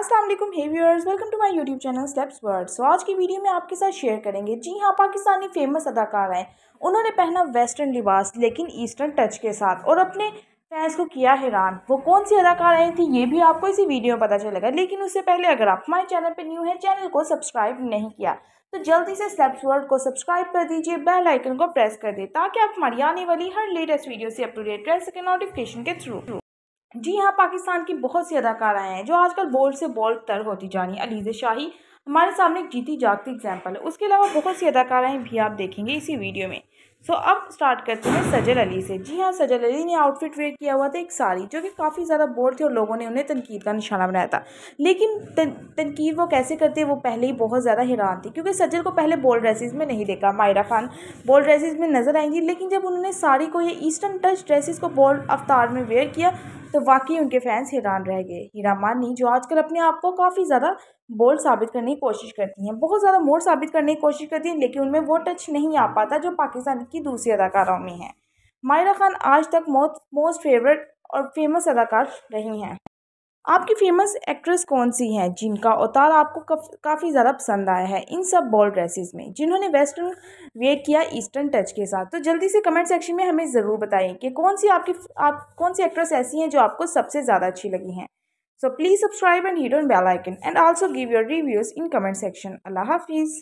अस्सलाम वालेकुम hey viewers welcome to my YouTube channel steps words so आज की वीडियो में आपके साथ शेयर करेंगे जी हाँ पाकिस्तानी फेमस अदाकार हैं उन्होंने पहना वेस्टर्न लिबास लेकिन ईस्टर्न टच के साथ और अपने फैंस को किया हैरान वो कौन सी अदाकार आई थी ये भी आपको इसी वीडियो में पता चलेगा लेकिन उससे पहले अगर आप हमारे चैनल पर न्यू हैं चैनल को सब्सक्राइब नहीं किया तो जल्दी से स्टेप्स वर्ड को सब्सक्राइब कर दीजिए बेल आइकन को प्रेस कर दीजिए ताकि आप हमारी आने वाली हर लेटेस्ट वीडियो से अपडेट रह सकें नोटिफिकेशन के थ्रू जी हाँ पाकिस्तान की बहुत सी अदाकाराएँ हैं जो आजकल बोल्ड से बोल्ड तर होती जा रही हैं अलीज़ शाही हमारे सामने एक जीती जागती एग्जाम्पल है उसके अलावा बहुत सी अदाकाराएँ भी आप देखेंगे इसी वीडियो में सो अब स्टार्ट करते हैं सजल अली से जी हाँ सजल अली ने आउटफिट वेयर किया हुआ था एक साड़ी जो कि काफ़ी ज़्यादा बोल्ड थी और लोगों ने उन्हें तनकीद का निशाना बनाया था लेकिन तन, तनकीद वो कैसे करते वो पहले ही बहुत ज़्यादा हैरान थी क्योंकि सजल को पहले बोल्ड ड्रेसिस में नहीं देखा मायरा खान बोल्ड ड्रेसेज़ में नज़र आएंगी लेकिन जब उन्होंने साड़ी को या ईस्टर्न टच ड्रेसिस को बोल्ड अवतार में वेयर किया तो वाकई उनके फैंस हैरान रह गए हीरा मानी जो आजकल अपने आप को काफ़ी ज़्यादा बोल्ड साबित करने की कोशिश करती हैं बहुत ज़्यादा मोड साबित करने की कोशिश करती हैं लेकिन उनमें वो टच नहीं आ पाता जो पाकिस्तान की दूसरी अदाकारों में है मायरा खान आज तक मोस्ट फेवरेट और फेमस अदाकार रही हैं आपकी फेमस एक्ट्रेस कौन सी हैं जिनका अवतार आपको काफ़ी ज़्यादा पसंद आया है इन सब बॉल ड्रेसेस में जिन्होंने वेस्टर्न वेयर किया ईस्टर्न टच के साथ तो जल्दी से कमेंट सेक्शन में हमें ज़रूर बताएं कि कौन सी आपकी आप कौन सी एक्ट्रेस ऐसी हैं जो आपको सबसे ज़्यादा अच्छी लगी हैं so please subscribe and hit on bell icon and also give your reviews in comment section अल्लाह हाफिज़